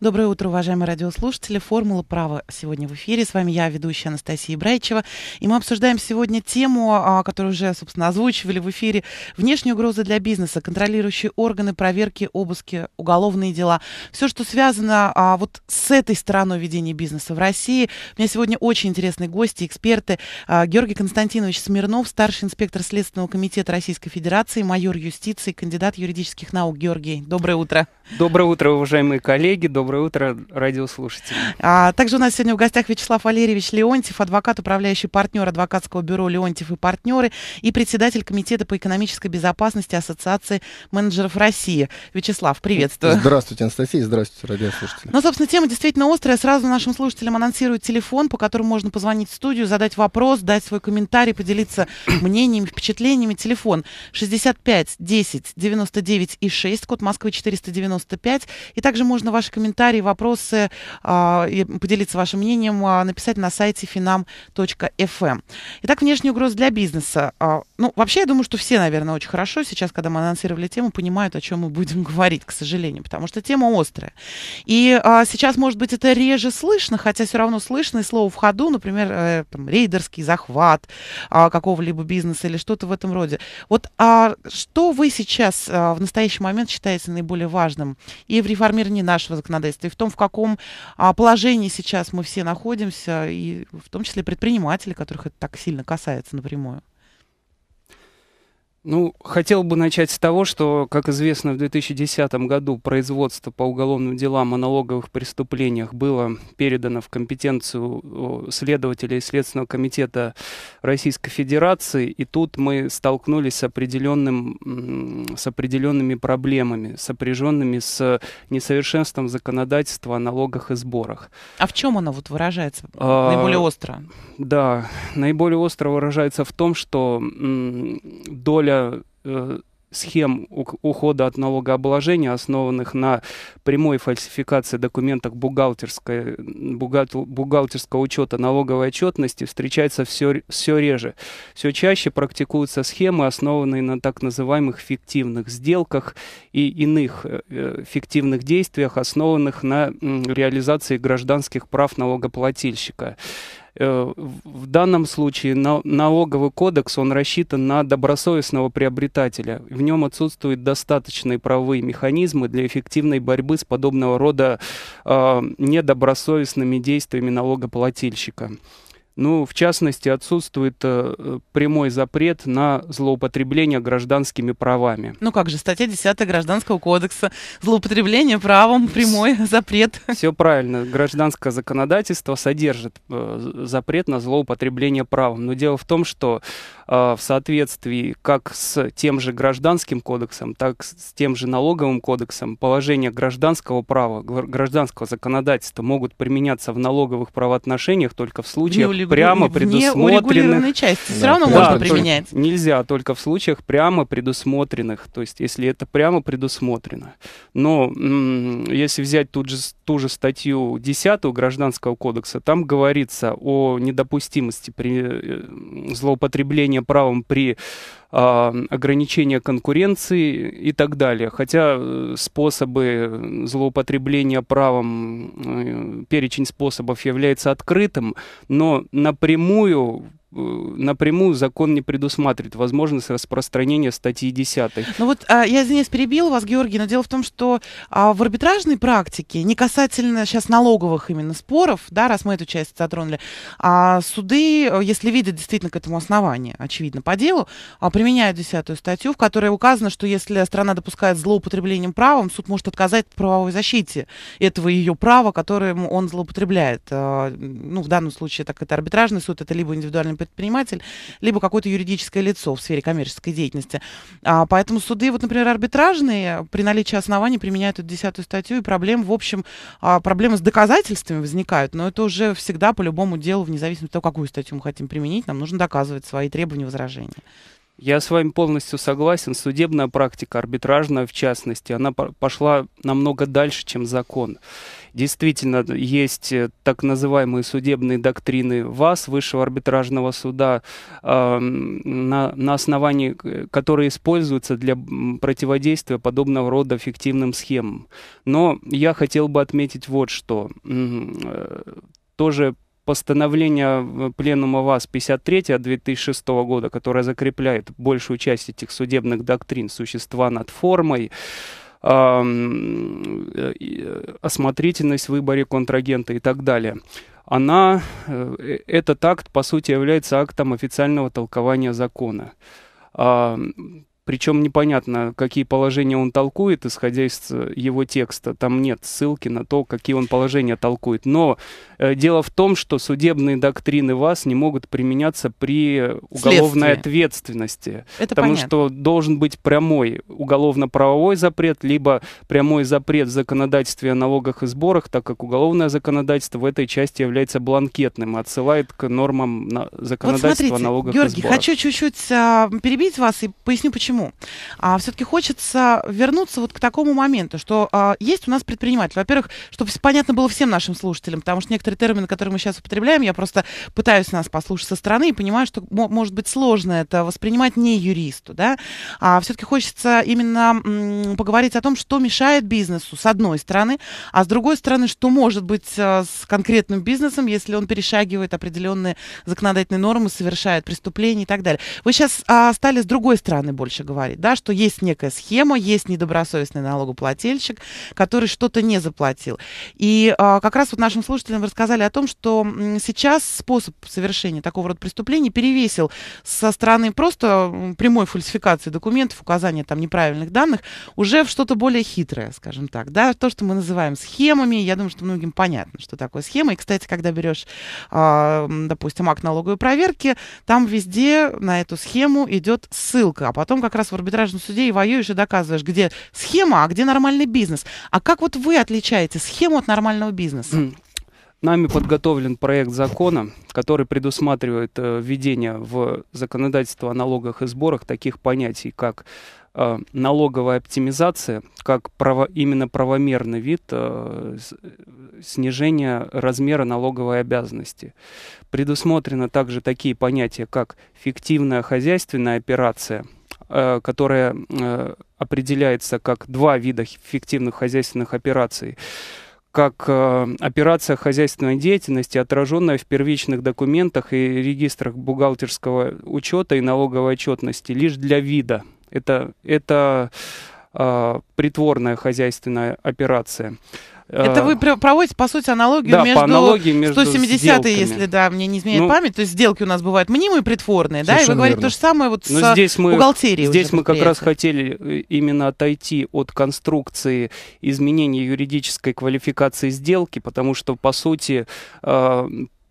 Доброе утро, уважаемые радиослушатели. Формула права сегодня в эфире. С вами я, ведущая Анастасия Брайчева. И мы обсуждаем сегодня тему, а, которую уже, собственно, озвучивали в эфире. Внешние угрозы для бизнеса, контролирующие органы, проверки, обыски, уголовные дела. Все, что связано а, вот с этой стороной ведения бизнеса в России. У меня сегодня очень интересные гости, эксперты. А, Георгий Константинович Смирнов, старший инспектор Следственного комитета Российской Федерации, майор юстиции, кандидат юридических наук. Георгий, доброе утро. Доброе утро, уважаемые коллеги. Доброе Доброе утро, радиослушатели. А, также у нас сегодня в гостях Вячеслав Валерьевич Леонтьев, адвокат, управляющий партнер адвокатского бюро «Леонтьев и партнеры» и председатель Комитета по экономической безопасности Ассоциации менеджеров России. Вячеслав, приветствую. Здравствуйте, Анастасия, здравствуйте, радиослушатели. Ну, собственно, тема действительно острая. Сразу нашим слушателям анонсирую телефон, по которому можно позвонить в студию, задать вопрос, дать свой комментарий, поделиться мнениями, впечатлениями. Телефон 65 10 99 и 6, код Москвы 495. И также можно ваши комментарии комментарии, вопросы, а, поделиться вашим мнением, а, написать на сайте finam.fm. Итак, внешние угрозы для бизнеса. А, ну, вообще, я думаю, что все, наверное, очень хорошо сейчас, когда мы анонсировали тему, понимают, о чем мы будем говорить, к сожалению, потому что тема острая. И сейчас, может быть, это реже слышно, хотя все равно слышно, и слово в ходу, например, э, там, рейдерский захват какого-либо бизнеса или что-то в этом роде. Вот а что вы сейчас в настоящий момент считаете наиболее важным и в реформировании нашего законодательства, последствий, в том, в каком а, положении сейчас мы все находимся, и в том числе предприниматели, которых это так сильно касается напрямую. Ну, хотел бы начать с того, что, как известно, в 2010 году производство по уголовным делам о налоговых преступлениях было передано в компетенцию следователя и Следственного комитета Российской Федерации, и тут мы столкнулись с, определенным, с определенными проблемами, сопряженными с несовершенством законодательства о налогах и сборах. А в чем оно вот выражается а, наиболее остро? А, да, наиболее остро выражается в том, что доля доля э, схем ухода от налогообложения, основанных на прямой фальсификации документов бухгалтерской, бухгалтерского учета налоговой отчетности, встречается все, все реже. Все чаще практикуются схемы, основанные на так называемых фиктивных сделках и иных э, э, фиктивных действиях, основанных на реализации гражданских прав налогоплательщика. Э, в данном случае налоговый кодекс, он рассчитан на добросовестного приобретателя. В нем отсутствуют достаточные правовые механизмы для эффективной борьбы с подобного рода а, недобросовестными действиями налогоплательщика. Ну, в частности, отсутствует э, прямой запрет на злоупотребление гражданскими правами. Ну как же, статья 10 Гражданского кодекса. Злоупотребление правом, прямой запрет. Все правильно. Гражданское законодательство содержит э, запрет на злоупотребление правом. Но дело в том, что а, в соответствии как с тем же гражданским кодексом, так с тем же налоговым кодексом положения гражданского права, гражданского законодательства могут применяться в налоговых правоотношениях только в случаях не, прямо предусмотренных... части. Да, Все равно да, можно применять. нельзя, только в случаях прямо предусмотренных, то есть если это прямо предусмотрено. Но если взять тут же, ту же статью 10 Гражданского кодекса, там говорится о недопустимости при э, злоупотреблении правом при а, ограничения конкуренции и так далее. Хотя э, способы злоупотребления правом, э, перечень способов является открытым, но напрямую э, напрямую закон не предусматривает возможность распространения статьи 10. Ну вот, а, я, извиняюсь, перебил вас, Георгий, но дело в том, что а, в арбитражной практике, не касательно сейчас налоговых именно споров, да, раз мы эту часть затронули, суды, если видят действительно к этому основание, очевидно, по делу, применяют десятую статью, в которой указано, что если страна допускает злоупотреблением правом, суд может отказать в правовой защите этого ее права, которым он злоупотребляет. А, ну, в данном случае так это арбитражный суд, это либо индивидуальный предприниматель, либо какое-то юридическое лицо в сфере коммерческой деятельности. А, поэтому суды, вот, например, арбитражные при наличии оснований применяют эту десятую статью, и проблем, в общем, а, проблемы с доказательствами возникают, но это уже всегда по любому делу, вне зависимости от того, какую статью мы хотим применить, нам нужно доказывать свои требования возражения. Я с вами полностью согласен. Судебная практика, арбитражная в частности, она пошла намного дальше, чем закон. Действительно, есть э, так называемые судебные доктрины ВАС, Высшего арбитражного суда, э, на, на основании, э, которые используются для противодействия подобного рода фиктивным схемам. Но я хотел бы отметить вот что. Э, тоже постановление Пленума ВАЗ 53 от 2006 года, которое закрепляет большую часть этих судебных доктрин существа над формой, э, э, осмотрительность в выборе контрагента и так далее. Она, э, этот акт, по сути, является актом официального толкования закона. Причем непонятно, какие положения он толкует, исходя из э, его текста. Там нет ссылки на то, какие он положения толкует. Но э, дело в том, что судебные доктрины ВАС не могут применяться при уголовной Следствие. ответственности. Это потому понятно. что должен быть прямой уголовно-правовой запрет, либо прямой запрет в законодательстве о налогах и сборах, так как уголовное законодательство в этой части является бланкетным, и отсылает к нормам на законодательства вот смотрите, о налогах Георгий, и сборах. Георгий, хочу чуть-чуть а, перебить вас и поясню, почему почему? А, все-таки хочется вернуться вот к такому моменту, что а, есть у нас предприниматель. Во-первых, чтобы понятно было всем нашим слушателям, потому что некоторые термины, которые мы сейчас употребляем, я просто пытаюсь нас послушать со стороны и понимаю, что может быть сложно это воспринимать не юристу, да. А все-таки хочется именно м- поговорить о том, что мешает бизнесу с одной стороны, а с другой стороны, что может быть а, с конкретным бизнесом, если он перешагивает определенные законодательные нормы, совершает преступления и так далее. Вы сейчас а, стали с другой стороны больше говорить, да, что есть некая схема, есть недобросовестный налогоплательщик, который что-то не заплатил. И а, как раз вот нашим слушателям рассказали о том, что сейчас способ совершения такого рода преступлений перевесил со стороны просто прямой фальсификации документов, указания там неправильных данных, уже в что-то более хитрое, скажем так, да, то, что мы называем схемами, я думаю, что многим понятно, что такое схема. И, кстати, когда берешь, а, допустим, акт налоговой проверки, там везде на эту схему идет ссылка, а потом как как раз в арбитражном суде и воюешь, и доказываешь, где схема, а где нормальный бизнес. А как вот вы отличаете схему от нормального бизнеса? Нами подготовлен проект закона, который предусматривает э, введение в законодательство о налогах и сборах таких понятий, как э, налоговая оптимизация, как право, именно правомерный вид э, снижения размера налоговой обязанности. Предусмотрено также такие понятия, как фиктивная хозяйственная операция – Э, которая э, определяется как два вида фиктивных хозяйственных операций как э, операция хозяйственной деятельности, отраженная в первичных документах и регистрах бухгалтерского учета и налоговой отчетности, лишь для вида. Это, это э, притворная хозяйственная операция. Это а, вы проводите, по сути, аналогию да, между, аналогии между 170 сделками. если да, мне не изменяет ну, память, то есть сделки у нас бывают мнимые и притворные, да, и вы говорите то же самое вот Но ну, с здесь мы, бухгалтерией. Здесь мы как раз хотели э, именно отойти от конструкции изменения юридической квалификации сделки, потому что, по сути, а,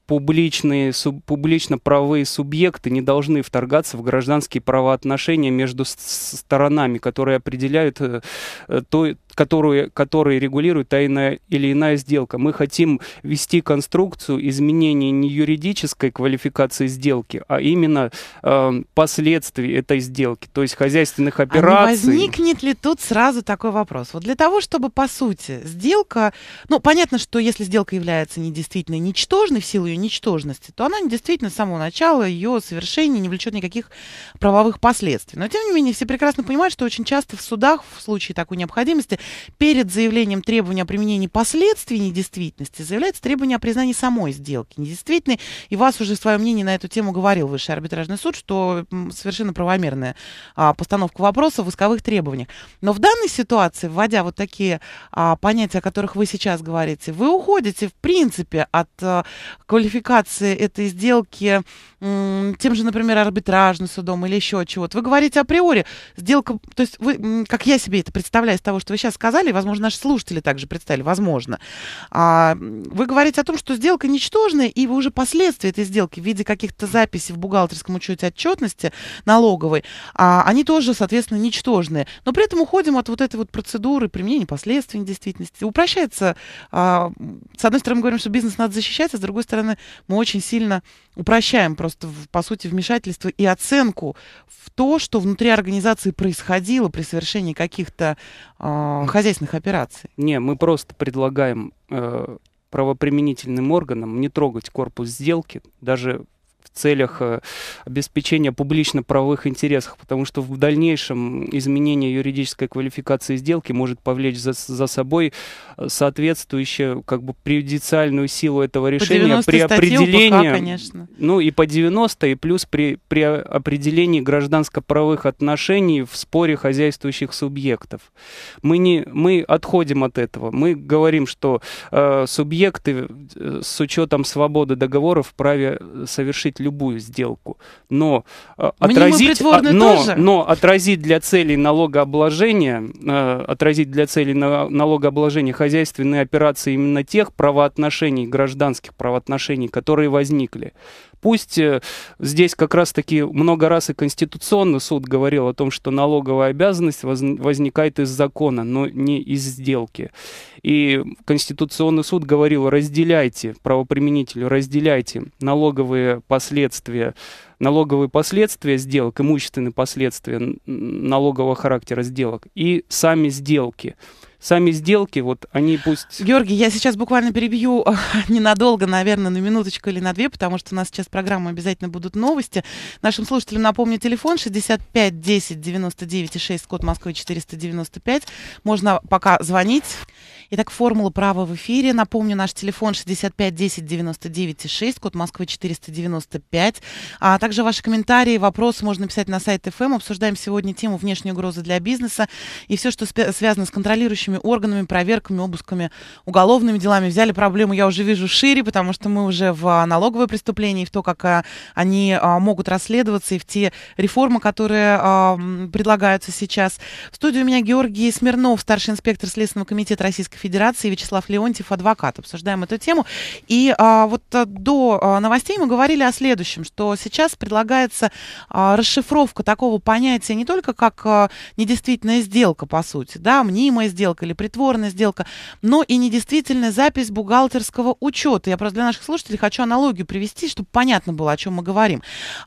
публичные, суб, публично правые субъекты не должны вторгаться в гражданские правоотношения между сторонами, которые определяют э, э, то, которые которые регулируют та иная, или иная сделка. Мы хотим ввести конструкцию изменения не юридической квалификации сделки, а именно э, последствий этой сделки, то есть хозяйственных а операций. А возникнет ли тут сразу такой вопрос? Вот для того, чтобы, по сути, сделка... Ну, понятно, что если сделка является недействительной, ничтожной в силу ее ничтожности, то она действительно с самого начала ее совершение не влечет никаких правовых последствий. Но тем не менее все прекрасно понимают, что очень часто в судах в случае такой необходимости перед заявлением требования о применении последствий недействительности заявляется требование о признании самой сделки недействительной. И вас уже свое мнение на эту тему говорил Высший арбитражный суд, что совершенно правомерная а, постановка вопроса в исковых требованиях. Но в данной ситуации, вводя вот такие а, понятия, о которых вы сейчас говорите, вы уходите в принципе от а, квалификации верификации этой сделки тем же, например, арбитражным судом или еще чего-то. Вы говорите априори, сделка, то есть вы, как я себе это представляю из того, что вы сейчас сказали, возможно, наши слушатели также представили, возможно, а, вы говорите о том, что сделка ничтожная, и вы уже последствия этой сделки в виде каких-то записей в бухгалтерском учете отчетности налоговой, а они тоже, соответственно, ничтожные. Но при этом уходим от вот этой вот процедуры применения последствий действительности. Упрощается, а, с одной стороны, мы говорим, что бизнес надо защищать, а с другой стороны, мы очень сильно упрощаем просто, по сути, вмешательство и оценку в то, что внутри организации происходило при совершении каких-то э, хозяйственных операций. Не, мы просто предлагаем э, правоприменительным органам не трогать корпус сделки, даже в целях э, обеспечения публично-правовых интересов, потому что в дальнейшем изменение юридической квалификации сделки может повлечь за, за собой э, соответствующую как бы преюдициальную силу этого решения при определении, УПК, конечно. ну и по 90 и плюс при, при определении гражданско-правовых отношений в споре хозяйствующих субъектов. Мы, не, мы отходим от этого. Мы говорим, что э, субъекты э, с учетом свободы договоров вправе э, совершить совершить любую сделку, но, э, отразить, а, но, тоже. но отразить для целей налогообложения, э, отразить для целей на, налогообложения хозяйственные операции именно тех правоотношений, гражданских правоотношений, которые возникли. Пусть э, здесь как раз-таки много раз и Конституционный суд говорил о том, что налоговая обязанность возникает из закона, но не из сделки. И Конституционный суд говорил, разделяйте, правоприменителю, разделяйте налоговые последствия налоговые последствия сделок, имущественные последствия налогового характера сделок и сами сделки сами сделки, вот они пусть... Георгий, я сейчас буквально перебью а, ненадолго, наверное, на минуточку или на две, потому что у нас сейчас программа обязательно будут новости. Нашим слушателям напомню телефон 65 10 99 6, код Москвы 495. Можно пока звонить. Итак, формула права в эфире. Напомню, наш телефон 65 10 99 6, код Москвы 495. А также ваши комментарии, вопросы можно писать на сайт FM. Эм. Обсуждаем сегодня тему внешней угрозы для бизнеса и все, что связано с контролирующим следующими органами, проверками, обысками, уголовными делами. Взяли проблему, я уже вижу, шире, потому что мы уже в а, налоговые преступления и в то, как а, они а, могут расследоваться, и в те реформы, которые предлагаются сейчас. В студии у меня Георгий Смирнов, старший инспектор Следственного комитета Российской Федерации, Вячеслав Леонтьев, адвокат. Обсуждаем эту тему. И вот до новостей мы говорили о следующем, что сейчас предлагается расшифровка такого понятия не только как недействительная сделка, по сути, да, мнимая сделка, сделка или притворная сделка, но и недействительная запись бухгалтерского учета. Я просто для наших слушателей хочу аналогию привести, чтобы понятно было, о чем мы говорим.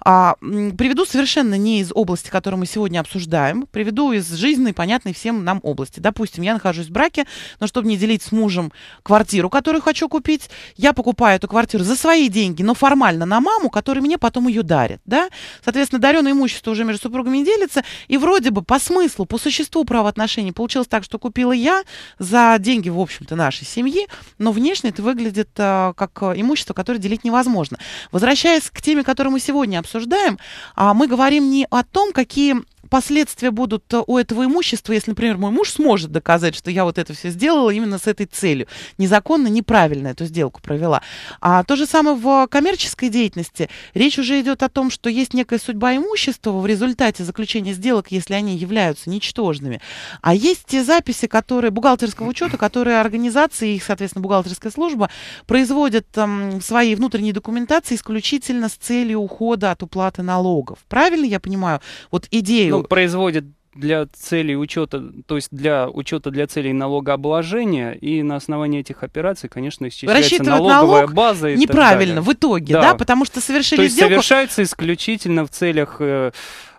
А, приведу совершенно не из области, которую мы сегодня обсуждаем, приведу из жизненной, понятной всем нам области. Допустим, я нахожусь в браке, но чтобы не делить с мужем квартиру, которую хочу купить, я покупаю эту квартиру за свои деньги, но формально на маму, которая мне потом ее дарит. Да? Соответственно, даренное имущество уже между супругами делится, и вроде бы по смыслу, по существу правоотношений получилось так, что купила я за деньги, в общем-то, нашей семьи, но внешне это выглядит а, как э, имущество, которое делить невозможно. Возвращаясь к теме, которую мы сегодня обсуждаем, а, мы говорим не о том, какие последствия будут э, у этого имущества, если, например, мой муж сможет доказать, что я вот это все сделала именно с этой целью. Незаконно, неправильно эту сделку провела. А то же самое в коммерческой деятельности. Речь уже идет о том, что есть некая судьба имущества в результате заключения сделок, если они являются ничтожными. А есть те записи, которые бухгалтерского учета, которые организации, их, соответственно, бухгалтерская служба производят эм, свои внутренние документации исключительно с целью ухода от уплаты налогов. Правильно я понимаю? Вот идею ну, он производит для целей учета, то есть для учета для целей налогообложения, и на основании этих операций, конечно, исчисляется Рассчитывать налоговая налог база. И неправильно в итоге, да. да, потому что совершили то сделку. совершается исключительно в целях э,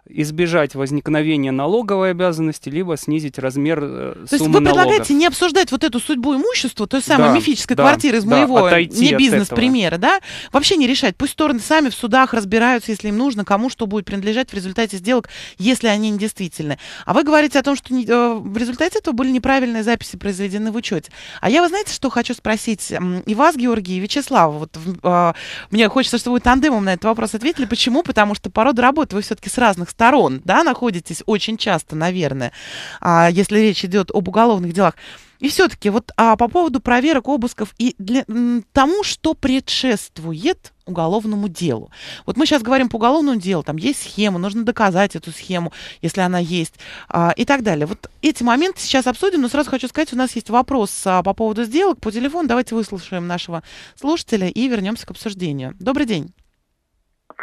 избежать возникновения налоговой обязанности, либо снизить размер э, То есть вы предлагаете не обсуждать вот эту судьбу имущества, той самой да, мифической да, квартиры из да, моего э, не бизнес-примера, да? Вообще не решать. Пусть стороны сами в судах разбираются, если им нужно, кому что будет принадлежать в результате сделок, если они недействительны. А вы говорите о том, что не, э, в результате этого были неправильные записи произведены в учете. А я, вы знаете, что хочу спросить и вас, Георгий, и Вячеслава. Вот, э, мне хочется, чтобы вы тандемом на этот вопрос ответили. Почему? Потому что по роду работы вы все-таки с разных сторон, да, находитесь очень часто, наверное, а, если речь идет об уголовных делах. И все-таки вот а, по поводу проверок, обысков и для, тому, что предшествует уголовному делу. Вот мы сейчас говорим по уголовному делу, там есть схема, нужно доказать эту схему, если она есть, а, и так далее. Вот эти моменты сейчас обсудим, но сразу хочу сказать, у нас есть вопрос а, по поводу сделок по телефону. Давайте выслушаем нашего слушателя и вернемся к обсуждению. Добрый день.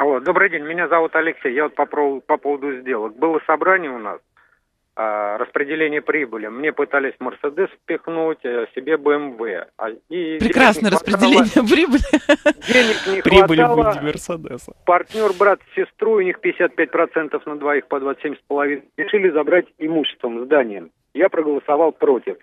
Вот, добрый день, меня зовут Алексей. Я вот по, по поводу сделок. Было собрание у нас, а, распределение прибыли. Мне пытались Мерседес впихнуть, э, себе БМВ. А, и Прекрасное распределение хватало, прибыли. Денег не Прибыли хватало. в Мерседеса. Партнер, брат сестру у них 55% на двоих по 27,5. Решили забрать имуществом, зданием. Я проголосовал против.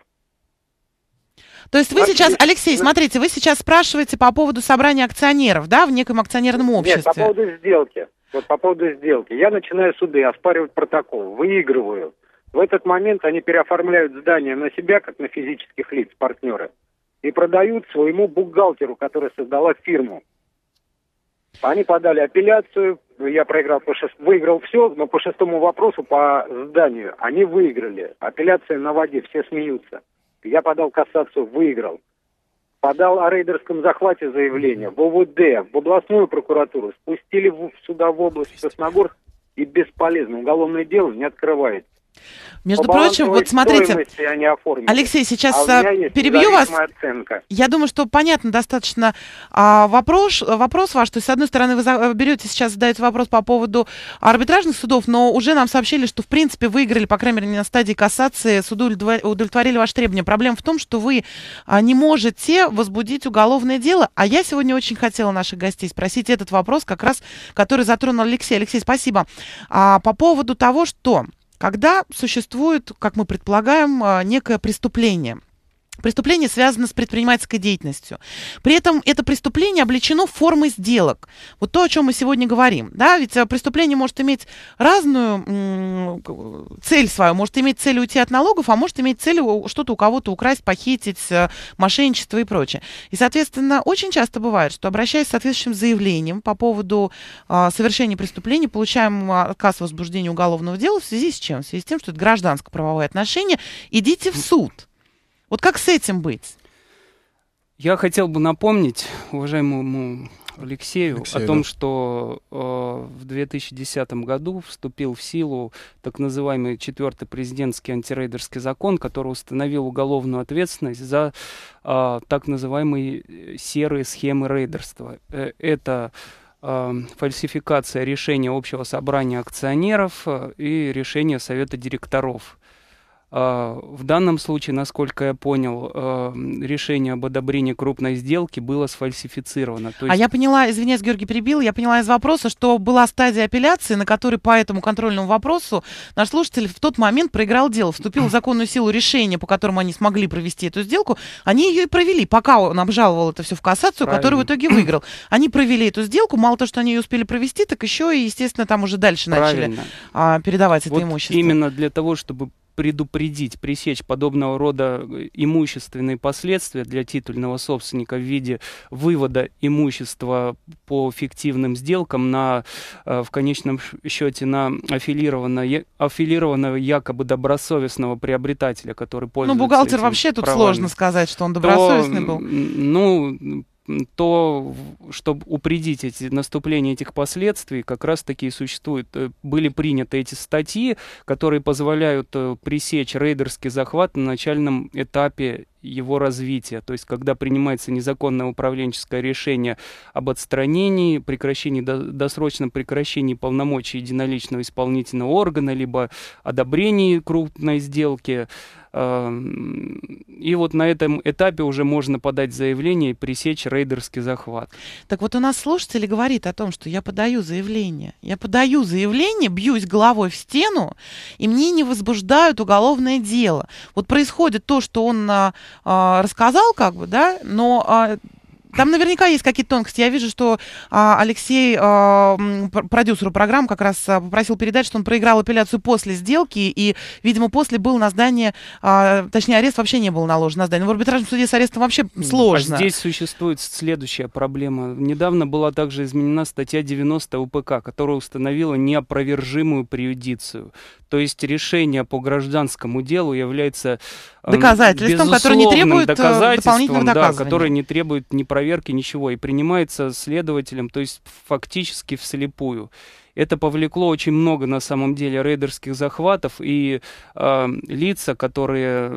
То есть вы Отлично. сейчас, Алексей, смотрите, вы сейчас спрашиваете по поводу собрания акционеров, да, в неком акционерном обществе? Нет, по поводу сделки. Вот по поводу сделки. Я начинаю суды, оспаривать протокол, выигрываю. В этот момент они переоформляют здание на себя, как на физических лиц, партнеры, и продают своему бухгалтеру, который создала фирму. Они подали апелляцию, я проиграл по шест... выиграл все, но по шестому вопросу по зданию они выиграли. Апелляция на воде, все смеются. Я подал кассацию, выиграл. Подал о рейдерском захвате заявление в ОВД, в областную прокуратуру. Спустили в суда в область Красногорск и бесполезно. Уголовное дело не открывается. Между По прочим, вот смотрите, Алексей, сейчас а, а перебью вас. Оценка. Я думаю, что понятно достаточно а, вопрос, вопрос ваш. То есть, с одной стороны, вы э, берете сейчас, задаете вопрос по поводу арбитражных судов, но уже нам сообщили, что, в принципе, выиграли, по крайней мере, на стадии кассации, суду удовлетворили ваши требования. Проблема в том, что вы а, не можете возбудить уголовное дело, а я сегодня очень хотела наших гостей спросить этот вопрос, как раз, который затронул Алексей. Алексей, спасибо. А, по поводу того, что когда существует, как мы предполагаем, а, некое преступление. Преступление связано с предпринимательской деятельностью. При этом это преступление облечено в формы сделок. Вот то, о чем мы сегодня говорим. Да? Ведь э, преступление может иметь разную цель свою. Может иметь цель уйти от налогов, а может иметь цель что-то у кого-то украсть, похитить, э, мошенничество и прочее. И, соответственно, очень часто бывает, что обращаясь с соответствующим заявлением по поводу э, совершения преступления, получаем отказ возбуждения уголовного дела в связи с чем? В связи с тем, что это гражданско правовое отношение. Идите в суд. Вот как с этим быть? Я хотел бы напомнить уважаемому Алексею, Алексею о том, да. что э, в 2010 году вступил в силу так называемый четвертый президентский антирейдерский закон, который установил уголовную ответственность за э, так называемые э, серые схемы рейдерства. Э, это э, фальсификация решения общего собрания акционеров э, и решения совета директоров. А, в данном случае, насколько я понял, а, решение об одобрении крупной сделки было сфальсифицировано. То а есть... А я поняла, извиняюсь, Георгий перебил, я поняла из вопроса, что была стадия апелляции, на которой по этому контрольному вопросу наш слушатель в тот момент проиграл дело, вступил в законную силу решения, по которому они смогли провести эту сделку. Они ее и провели, пока он обжаловал это все в кассацию, Правильно. которую в итоге выиграл. Они провели эту сделку, мало того, что они ее успели провести, так еще и, естественно, там уже дальше Правильно. начали а, передавать вот это имущество. Именно для того, чтобы предупредить, пресечь подобного рода э, имущественные последствия для титульного собственника в виде вывода имущества по фиктивным сделкам на, э, в конечном счете на аффилированного, аффилированного якобы добросовестного приобретателя, который ну, пользуется Ну, бухгалтер вообще тут правами, сложно сказать, что он добросовестный то, был. Ну, то, чтобы упредить эти наступление этих последствий, как раз-таки существуют, э, были приняты эти статьи, которые позволяют э, пресечь рейдерский захват на начальном этапе его развития. То есть, когда принимается незаконное управленческое решение об отстранении, прекращении, досрочном прекращении полномочий единоличного исполнительного органа, либо одобрении крупной сделки, Эм, и вот на этом этапе уже можно подать заявление и пресечь рейдерский захват. Так вот у нас слушатель говорит о том, что я подаю заявление. Я подаю заявление, бьюсь головой в стену, и мне не возбуждают уголовное дело. Вот происходит то, что он а, а рассказал, как бы, да, но а, там наверняка есть какие-то тонкости. Я вижу, что а, Алексей, а, продюсеру программы как раз а, попросил передать, что он проиграл апелляцию после сделки, и, видимо, после был на здание, а, точнее, арест вообще не был наложен на здание. В арбитражном суде с арестом вообще а сложно. А здесь существует следующая проблема. Недавно была также изменена статья 90 УПК, которая установила неопровержимую преюдицию. То есть решение по гражданскому делу является эм, доказательством, которое не требует э, дополнительного доказательства. да, которое не требует непроверенного проверки ничего, и принимается следователем, то есть фактически вслепую. Это повлекло очень много на самом деле рейдерских захватов, и э, лица, которые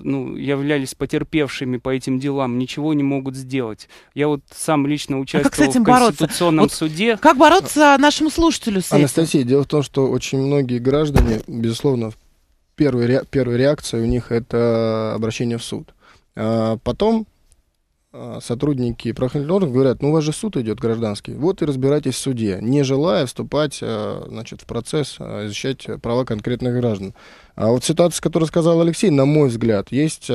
ну, являлись потерпевшими по этим делам, ничего не могут сделать. Я вот сам лично участвовал а как с этим в Конституционном бороться? Вот суде. Как бороться нашему слушателю с Анастасия, этим? дело в том, что очень многие граждане, безусловно, первая ре, первой реакцией у них это обращение в суд. А, потом а, сотрудники правоохранительных органов говорят, ну у вас же суд идет гражданский, вот и разбирайтесь в суде, не желая вступать а, значит, в процесс, а, защищать права конкретных граждан. А вот ситуация, которую сказал Алексей, на мой взгляд, есть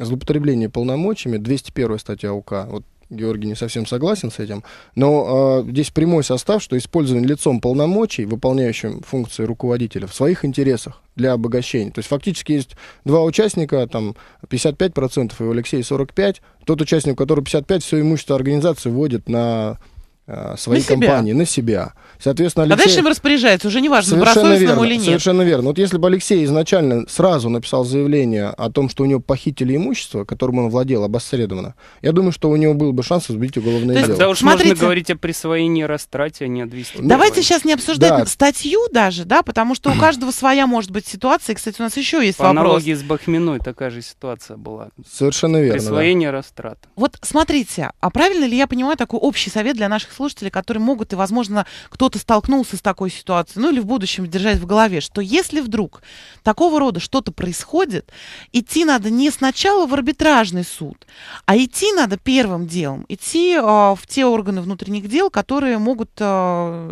злоупотребление полномочиями, 201 статья УК, вот Георгий не совсем согласен с этим, но э, здесь прямой состав, что использование лицом полномочий, выполняющим функции руководителя, в своих интересах для обогащения. То есть фактически есть два участника, там 55% и у Алексея 45%, тот участник, у которого 55%, все имущество организации вводит на э, свои на компании, себя. на себя. Соответственно, Алексей... А дальше им распоряжается, уже не важно, бросались ему или нет. Совершенно верно. Вот если бы Алексей изначально сразу написал заявление о том, что у него похитили имущество, которым он владел обосредованно, я думаю, что у него был бы шанс возбудить уголовное дело. да, уж Смотрите. можно говорить о присвоении, растрате, а не о 200. Ну, Давайте сейчас не обсуждать да. статью даже, да, потому что у каждого своя может быть ситуация. И, кстати, у нас еще есть По вопрос. аналогии с Бахминой такая же ситуация была. Совершенно верно. Присвоение, да. растрат. Вот смотрите, а правильно ли я понимаю такой общий совет для наших слушателей, которые могут и, возможно, кто-то кто-то столкнулся с такой ситуацией, ну или в будущем держать в голове, что если вдруг такого рода что-то происходит, идти надо не сначала в арбитражный суд, а идти надо первым делом, идти э, в те органы внутренних дел, которые могут э,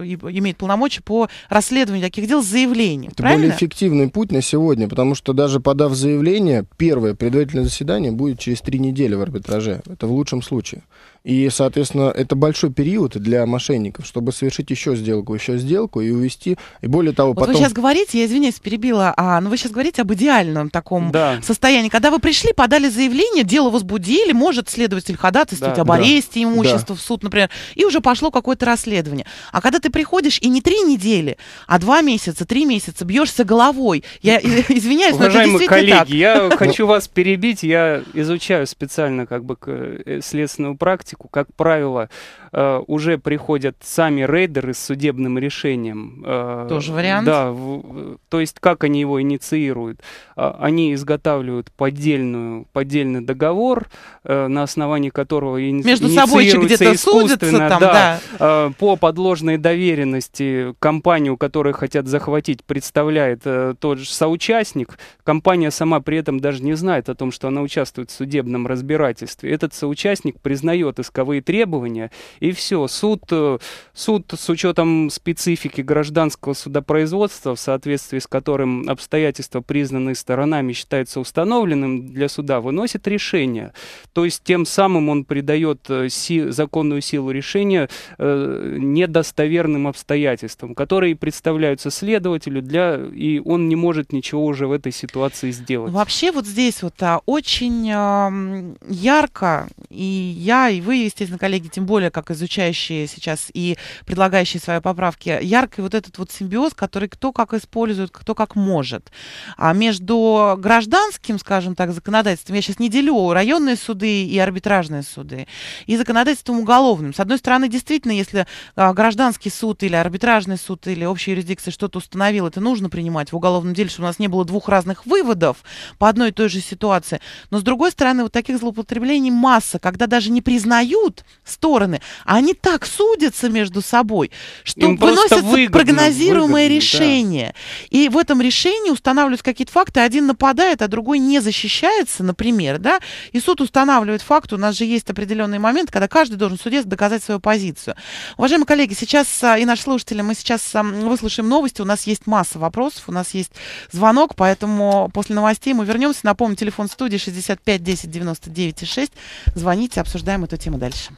иметь полномочия по расследованию таких дел с заявлением. Это правильно? более эффективный путь на сегодня, потому что даже подав заявление, первое предварительное заседание будет через три недели в арбитраже. Это в лучшем случае. И, соответственно, это большой период для мошенников, чтобы совершить еще сделку, еще сделку и увести. И более того, вот потом... Вы сейчас говорите, я извиняюсь, перебила, а, но вы сейчас говорите об идеальном таком да. состоянии. Когда вы пришли, подали заявление, дело возбудили, может следователь ходатайствовать да. об аресте да. имущества да. в суд, например, и уже пошло какое-то расследование. А когда ты приходишь и не три недели, а два месяца, три месяца бьешься головой, я извиняюсь, но это коллеги, так. я ну, хочу вас перебить, я изучаю специально как бы э, следственную практику, практику, как правило, Э, уже приходят сами рейдеры с судебным решением. Э, Тоже вариант. Да, в, то есть как они его инициируют? А, они изготавливают поддельную, поддельный договор, э, на основании которого ини- Между собой где-то судятся там, да, да. по подложной доверенности компанию, которую хотят захватить, представляет тот же соучастник. Компания сама при этом даже не знает о том, что она участвует в судебном разбирательстве. Этот соучастник признает исковые требования и все. Суд, э, суд с учетом специфики гражданского судопроизводства, в соответствии с которым обстоятельства, признанные сторонами, считаются установленным для суда, выносит решение. То есть тем самым он придает э, си законную силу решения э, недостоверным обстоятельствам, которые представляются следователю для... и он не может ничего уже в этой ситуации сделать. Вообще вот здесь вот а, очень э, ярко, и я, и вы, естественно, коллеги, тем более, как изучающие сейчас и предлагающие свои поправки, яркий вот этот вот симбиоз, который кто как использует, кто как может. А между гражданским, скажем так, законодательством, я сейчас не делю районные суды и арбитражные суды, и законодательством уголовным. С одной стороны, действительно, если а, гражданский суд или арбитражный суд или общая юрисдикция что-то установил, это нужно принимать в уголовном деле, чтобы у нас не было двух разных выводов по одной и той же ситуации. Но, с другой стороны, вот таких злоупотреблений масса, когда даже не признают стороны, а они так судятся между собой, что Им выносятся выгодно, прогнозируемые выгодно, решения. Да. И в этом решении устанавливаются какие-то факты. Один нападает, а другой не защищается, например. Да? И суд устанавливает факт. У нас же есть определенный момент, когда каждый должен суде доказать свою позицию. Уважаемые коллеги, сейчас а, и наши слушатели, мы сейчас выслушаем новости. У нас есть масса вопросов, у нас есть звонок, поэтому после новостей мы вернемся. Напомню, телефон студии 65 10 99 6. Звоните, обсуждаем эту тему дальше.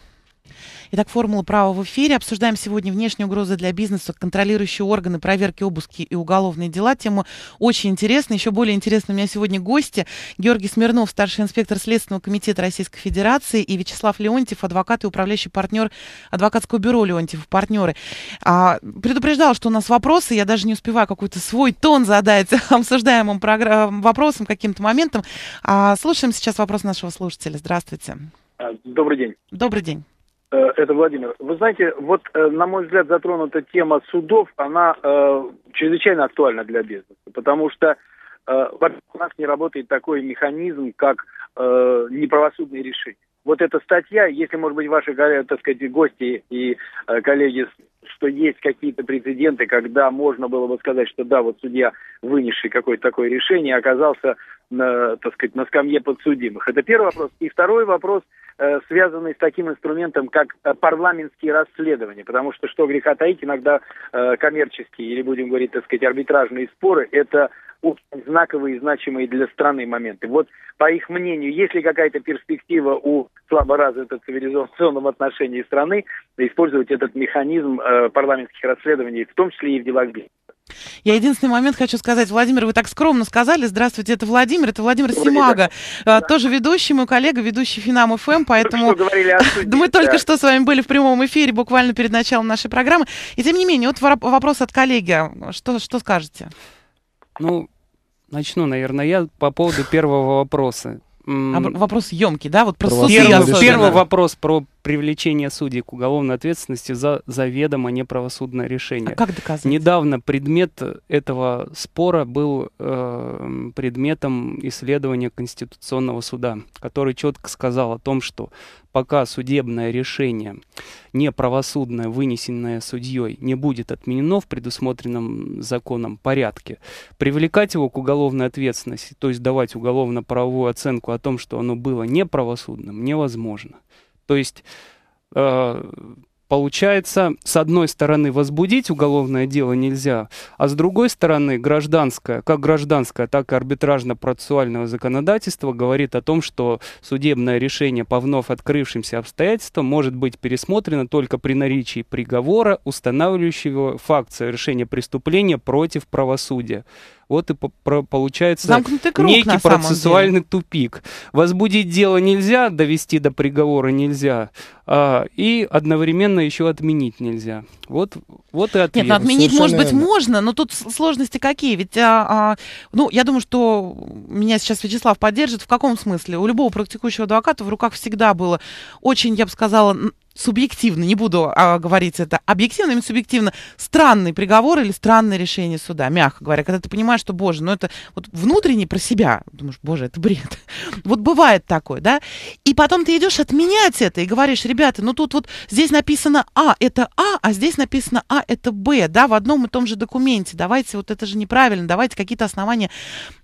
Итак, формула права в эфире. Обсуждаем сегодня внешние угрозы для бизнеса, контролирующие органы, проверки, обыски и уголовные дела. Тема очень интересная. Еще более интересны у меня сегодня гости. Георгий Смирнов, старший инспектор Следственного комитета Российской Федерации, и Вячеслав Леонтьев, адвокат и управляющий партнер адвокатского бюро Леонтьев, партнеры. А, предупреждал, что у нас вопросы. Я даже не успеваю какой-то свой тон задать обсуждаемым програ- вопросам, каким-то моментом. А, слушаем сейчас вопрос нашего слушателя. Здравствуйте. Добрый день. Добрый день. Э, это Владимир. Вы знаете, вот, э, на мой взгляд, затронута тема судов, она э, чрезвычайно актуальна для бизнеса, потому что э, у нас не работает такой механизм, как э, неправосудные решения. Вот эта статья, если, может быть, ваши, так сказать, гости и э, коллеги, что есть какие-то прецеденты, когда можно было бы сказать, что да, вот судья, вынесший какое-то такое решение, оказался на, так сказать, на скамье подсудимых. Это первый вопрос. И второй вопрос, э, связанный с таким инструментом, как э, парламентские расследования. Потому что, что греха таить, иногда э, коммерческие, или будем говорить, так сказать, арбитражные споры, это очень знаковые и значимые для страны моменты. Вот, по их мнению, есть ли какая-то перспектива у слаборазвитой цивилизационном отношении страны использовать этот механизм э, парламентских расследований, в том числе и в делах бизнеса? Я единственный момент хочу сказать. Владимир, вы так скромно сказали. Здравствуйте, это Владимир, это Владимир Симага. Да. А, тоже ведущий, мой коллега, ведущий Финам ФМ, поэтому... Только суде, да, мы только да. что с вами были в прямом эфире, буквально перед началом нашей программы. И тем не менее, вот вопрос от коллеги. Что, что скажете? Ну, Начну, наверное, я по поводу первого вопроса. А, вопрос емкий, да? Вот про, Первый, первый вопрос про привлечение судей к уголовной ответственности за заведомо неправосудное решение. А как доказать? Недавно предмет этого спора был э, предметом исследования Конституционного суда, который четко сказал о том, что пока судебное решение неправосудное, вынесенное судьей, не будет отменено в предусмотренном законом порядке, привлекать его к уголовной ответственности, то есть давать уголовно-правовую оценку о том, что оно было неправосудным, невозможно. То есть э, получается, с одной стороны, возбудить уголовное дело нельзя, а с другой стороны, гражданское, как гражданское, так и арбитражно-процессуальное законодательства говорит о том, что судебное решение по вновь открывшимся обстоятельствам может быть пересмотрено только при наличии приговора, устанавливающего факт совершения преступления против правосудия вот и по про получается круг, некий процессуальный деле. тупик. Возбудить дело нельзя, довести до приговора нельзя, а, и одновременно еще отменить нельзя. Вот, вот и ответ. Нет, ну, отменить, Совершенно может быть, верно. можно, но тут сложности какие? Ведь, а, а, ну, я думаю, что меня сейчас Вячеслав поддержит. В каком смысле? У любого практикующего адвоката в руках всегда было очень, я бы сказала, субъективно, не буду а, говорить это объективно, именно субъективно, странный приговор или странное решение суда, мягко говоря, когда ты понимаешь, что, боже, ну это вот внутренне про себя, думаешь, боже, это бред. вот бывает такое, да? И потом ты идешь отменять это и говоришь, ребята, ну тут вот здесь написано А, это А, а здесь написано А, это Б, да, в одном и том же документе, давайте, вот это же неправильно, давайте какие-то основания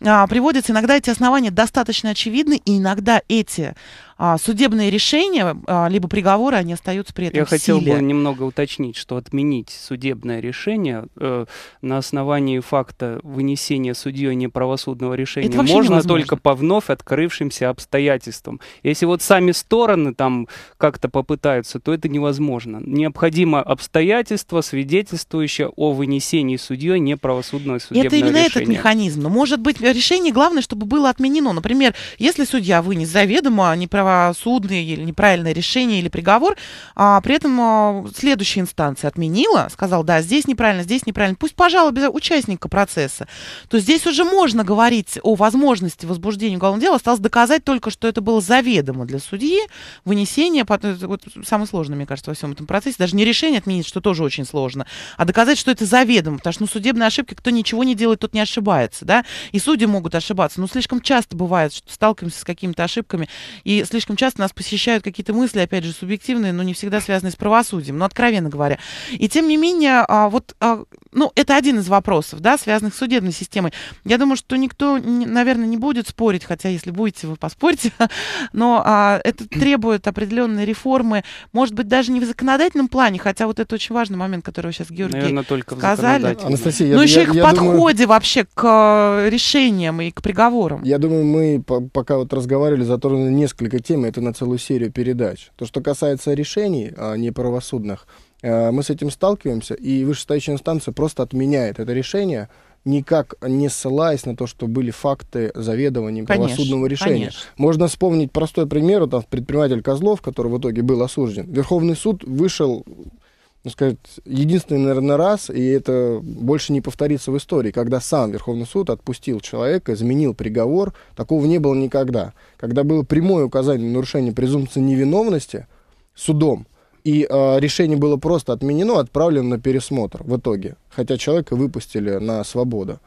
а, приводятся, иногда эти основания достаточно очевидны, и иногда эти а, судебные решения, а, либо приговоры, они остаются при этом Я в хотел силе. бы немного уточнить, что отменить судебное решение э, на основании факта вынесения судьей неправосудного решения можно невозможно. только по вновь открывшимся обстоятельствам. Если вот сами стороны там как-то попытаются, то это невозможно. Необходимо обстоятельство, свидетельствующее о вынесении судьей неправосудного судебного решения. Это именно этот механизм. Но может быть решение главное, чтобы было отменено. Например, если судья вынес заведомо неправосудное а, судный или неправильное решение или приговор, а при этом а, следующая инстанция отменила, сказала, да, здесь неправильно, здесь неправильно, пусть пожалуй участника процесса, то здесь уже можно говорить о возможности возбуждения уголовного дела, осталось доказать только, что это было заведомо для судьи, вынесение, вот самое сложное, мне кажется, во всем этом процессе, даже не решение отменить, что тоже очень сложно, а доказать, что это заведомо, потому что ну, судебные ошибки, кто ничего не делает, тот не ошибается, да, и судьи могут ошибаться, но ну, слишком часто бывает, что сталкиваемся с какими-то ошибками, и слишком слишком часто нас посещают какие-то мысли, опять же, субъективные, но не всегда связанные с правосудием, но ну, откровенно говоря. И тем не менее, а, вот а, ну, это один из вопросов, да, связанных с судебной системой. Я думаю, что никто, наверное, не будет спорить, хотя если будете, вы поспорите, но а, это требует определенной реформы, может быть, даже не в законодательном плане, хотя вот это очень важный момент, который вы сейчас, Георгий, наверное, только сказали. Анастасия, но я, еще и к я подходе думаю... вообще к э, решениям и к приговорам. Я думаю, мы пока вот разговаривали, затронули несколько тем, это на целую серию передач. То, что касается решений, а не правосудных, Э, мы с этим сталкиваемся, и вышестоящая инстанция просто отменяет это решение, никак не ссылаясь на то, что были факты заведования правосудного решения. Конечно. Можно вспомнить простой пример, там предприниматель Козлов, который в итоге был осужден. Верховный суд вышел ну, сказать, единственный, наверное, раз, и это больше не повторится в истории, когда сам Верховный суд отпустил человека, изменил приговор, такого не было никогда. Когда было прямое указание на нарушение презумпции невиновности судом, и э, решение было просто отменено, отправлено на пересмотр в итоге. Хотя человека выпустили на свободу.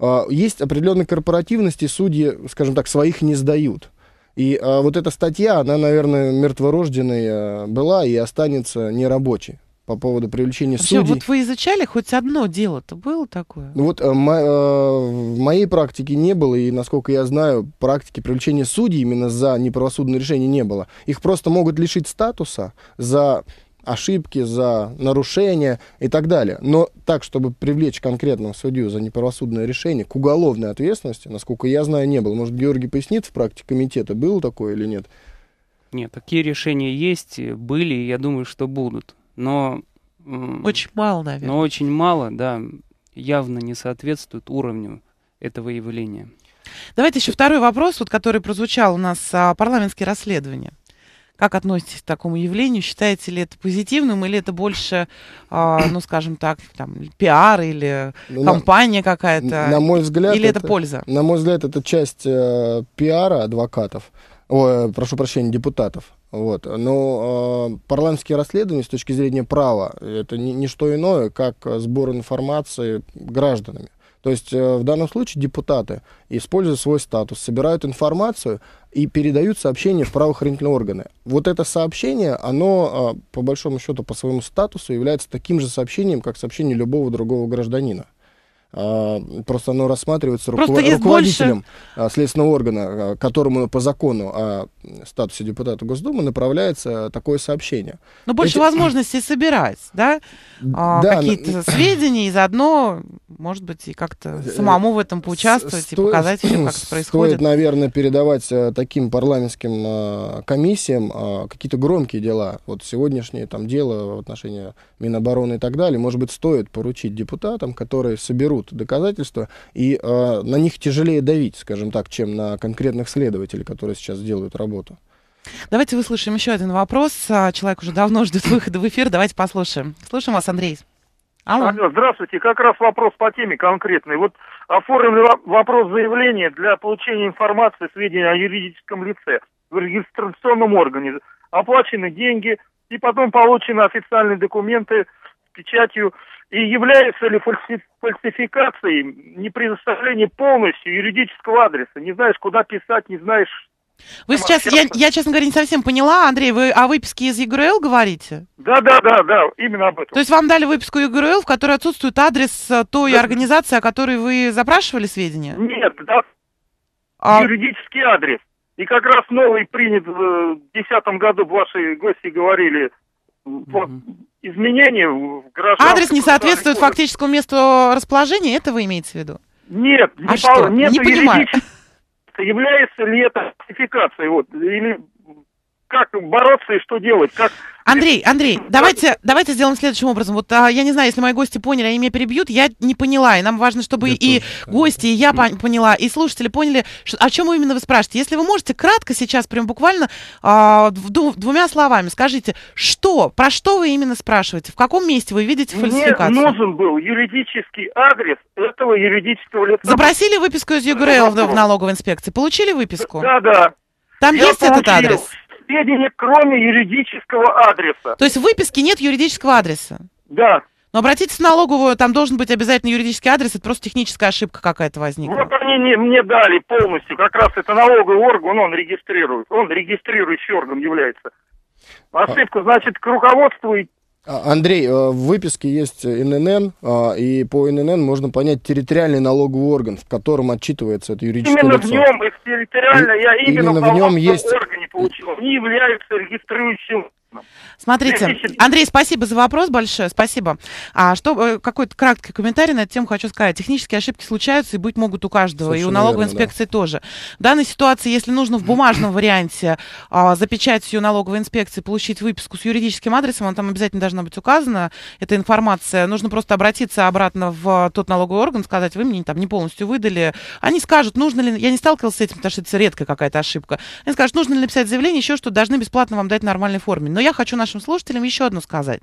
Э, есть определенные корпоративности, судьи, скажем так, своих не сдают. И э, вот эта статья, она, наверное, мертворожденная была и останется нерабочей по поводу привлечения Вообще, судей. Вот вы изучали хоть одно дело-то было такое? Ну вот э, мо, э, в моей практике не было, и насколько я знаю, практики привлечения судей именно за неправосудное решение не было. Их просто могут лишить статуса за ошибки, за нарушения и так далее. Но так, чтобы привлечь конкретного судью за неправосудное решение к уголовной ответственности, насколько я знаю, не было. Может, Георгий пояснит в практике комитета, было такое или нет? Нет, такие решения есть, были, и я думаю, что будут но... Очень мало, наверное. Но очень мало, да, явно не соответствует уровню этого явления. Давайте еще второй вопрос, вот, который прозвучал у нас, а, парламентские расследования. Как относитесь к такому явлению? Считаете ли это позитивным или это больше, а, ну, скажем так, там, пиар или ну, компания какая-то? На мой взгляд, или это, это польза? На мой взгляд, это часть э, пиара адвокатов, о, прошу прощения, депутатов. Вот. Но ну, э, а, парламентские расследования с точки зрения права это не, не что иное, как э, сбор информации гражданами. То есть э, в данном случае депутаты, используя свой статус, собирают информацию и передают сообщение в правоохранительные органы. Вот это сообщение, оно э, по большому счету по своему статусу является таким же сообщением, как сообщение любого другого гражданина. А, просто оно рассматривается руковод... руководителем больше... А, следственного органа, а, которому по закону о статусе депутата Госдумы направляется такое сообщение. Но ну, больше Эти... возможностей собирать, да? да Какие-то сведения и заодно, может быть, и как-то э, самому в этом поучаствовать Сто... и показать всем, как это происходит. Стоит, наверное, передавать э, таким парламентским комиссиям какие-то громкие дела. Вот сегодняшнее там дело в отношении Минобороны и так далее. Может быть, стоит поручить депутатам, которые соберут будут доказательства, и э, на них тяжелее давить, скажем так, чем на конкретных следователей, которые сейчас делают работу. Давайте выслушаем еще один вопрос. А, человек уже давно ждет выхода в эфир. Давайте послушаем. Слушаем вас, Андрей. Алло. Алло, здравствуйте. Как раз вопрос по теме конкретный. Вот оформлен вопрос заявления для получения информации, сведений о юридическом лице в регистрационном органе. Оплачены деньги, и потом получены официальные документы с печатью и является ли фальсификацией не предоставление полностью юридического адреса. Не знаешь, куда писать, не знаешь... Вы сейчас, я, я, честно говоря, не совсем поняла, Андрей, вы о выписке из ЕГРЛ говорите? Да, да, да, да, именно об этом. То есть вам дали выписку ЕГРЛ, в которой отсутствует адрес э, той да. организации, о которой вы запрашивали сведения? Нет, да, а... юридический адрес. И как раз новый принят э, в 2010 году, В вашей гости говорили, mm Изменения в гражданском... Адрес не соответствует фактическому месту расположения, это вы имеете в виду? Нет, а не, что? Нет не понимаю. Является ли это фальсификацией? Вот, или как бороться и что делать? Как... Андрей, Андрей, давайте, давайте сделаем следующим образом. Вот а, я не знаю, если мои гости поняли, они меня перебьют, я не поняла. И нам важно, чтобы я и тоже. гости, и я поняла, и слушатели поняли, что, о чем именно вы спрашиваете. Если вы можете кратко сейчас, прям буквально а, двумя словами, скажите, что, про что вы именно спрашиваете? В каком месте вы видите фальсификацию? Мне нужен был юридический адрес этого юридического лица. Запросили выписку из ЮГРЛ в налоговой инспекции? Получили выписку? Да, да. Там я есть получил. этот адрес? сведений, кроме юридического адреса. То есть в выписке нет юридического адреса? Да. Но обратитесь в налоговую, там должен быть обязательно юридический адрес, это просто техническая ошибка какая-то возникла. Вот они не, мне дали полностью, как раз это налоговый орган, он регистрирует, он регистрирующий орган является. А- ошибка, значит, к руководству а, Андрей, а, в выписке есть ННН, а, и по ННН можно понять территориальный налоговый орган, в котором отчитывается это юридическое именно лицо. Именно в нем, и территориально, и, я именно, именно в нем есть... органе получил. Они являются регистрирующим Смотрите, Андрей, спасибо за вопрос большое, спасибо. А что, э, какой-то краткий комментарий на эту тему хочу сказать. Технические ошибки случаются и быть могут у каждого, Совершенно и у налоговой верно, инспекции да. тоже. В данной ситуации, если нужно в бумажном варианте а, за печатью налоговой инспекции получить выписку с юридическим адресом, она там обязательно должна быть указана, эта информация, нужно просто обратиться обратно в тот налоговый орган, сказать, вы мне там не полностью выдали. Они скажут, нужно ли, я не сталкивался с этим, потому что это редкая какая-то ошибка. Они скажут, нужно ли написать заявление, еще что должны бесплатно вам дать в нормальной форме. Но я хочу на нашим слушателям еще одно сказать.